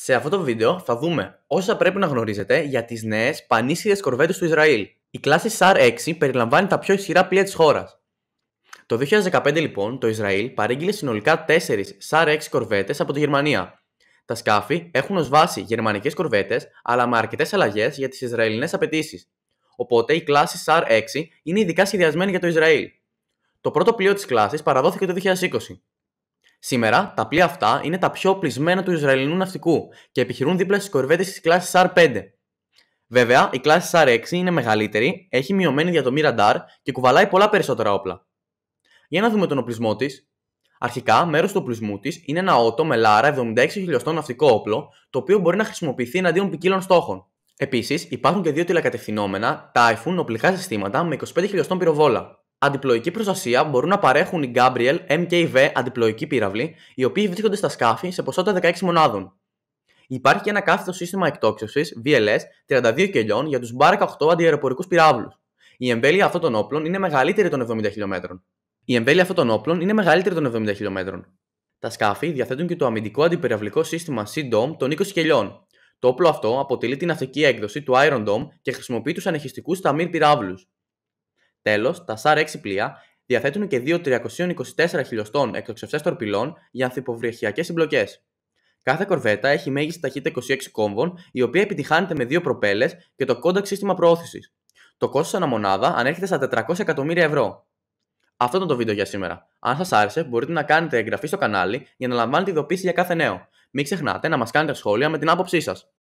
Σε αυτό το βίντεο θα δούμε όσα πρέπει να γνωρίζετε για τις νέες πανίσχυρες κορβέτες του Ισραήλ. Η κλάση SAR-6 περιλαμβάνει τα πιο ισχυρά πλοία της χώρας. Το 2015 λοιπόν, το Ισραήλ παρήγγειλε συνολικά 4 SAR-6 κορβέτες από τη Γερμανία. Τα σκάφη έχουν ως βάση γερμανικές κορβέτες, αλλά με αρκετές αλλαγές για τις Ισραηλινές απαιτήσεις. Οπότε η κλάση SAR-6 είναι ειδικά σχεδιασμένη για το Ισραήλ. Το πρώτο πλοίο της κλάσης παραδόθηκε το 2020. Σήμερα, τα πλοία αυτά είναι τα πιο οπλισμένα του Ισραηλινού ναυτικού και επιχειρούν δίπλα στις κορβέτες της κλάσης R5. Βέβαια, η κλάση R6 είναι μεγαλύτερη, έχει μειωμένη διατομή ραντάρ και κουβαλάει πολλά περισσότερα όπλα. Για να δούμε τον οπλισμό της. Αρχικά, μέρος του οπλισμού της είναι ένα ότο με λάρα 76 χιλιοστών ναυτικό όπλο, το οποίο μπορεί να χρησιμοποιηθεί εναντίον ποικίλων στόχων. Επίσης, υπάρχουν και δύο τηλεκατευθυνόμενα, Typhoon οπλικά συστήματα με 25 χιλιοστών πυροβόλα. Αντιπλοϊκή προστασία μπορούν να παρέχουν οι Gabriel MKV αντιπλοϊκοί πύραυλοι, οι οποίοι βρίσκονται στα σκάφη σε ποσότητα 16 μονάδων. Υπάρχει και ένα κάθετο σύστημα εκτόξευσης VLS 32 κελιών για τους Μπάρκα 8 αντιεροπορικούς πυράβλους. Η εμβέλεια αυτών των όπλων είναι μεγαλύτερη των 70 χιλιόμετρων. Η εμβέλεια αυτών των όπλων είναι μεγαλύτερη των 70 χιλιόμετρων. Τα σκάφη διαθέτουν και το αμυντικό αντιπυραυλικό σύστημα C-Dome των 20 κελιών. Το όπλο αυτό αποτελεί την αυτική έκδοση του Iron Dome και χρησιμοποιεί τους ανεχιστικούς ταμείρ πυράβλους. Τέλος, τα SAR 6 πλοία διαθέτουν και δύο 324 χιλιοστών εκτοξευσές τορπιλών για ανθυποβρυχιακέ συμπλοκέ. Κάθε κορβέτα έχει μέγιστη ταχύτητα 26 κόμβων, η οποία επιτυχάνεται με δύο προπέλες και το κόνταξ σύστημα προώθησης. Το κόστος αναμονάδα ανέρχεται στα 400 εκατομμύρια ευρώ. Αυτό ήταν το βίντεο για σήμερα. Αν σας άρεσε, μπορείτε να κάνετε εγγραφή στο κανάλι για να λαμβάνετε ειδοποίηση για κάθε νέο. Μην ξεχνάτε να μας κάνετε σχόλια με την άποψή σας.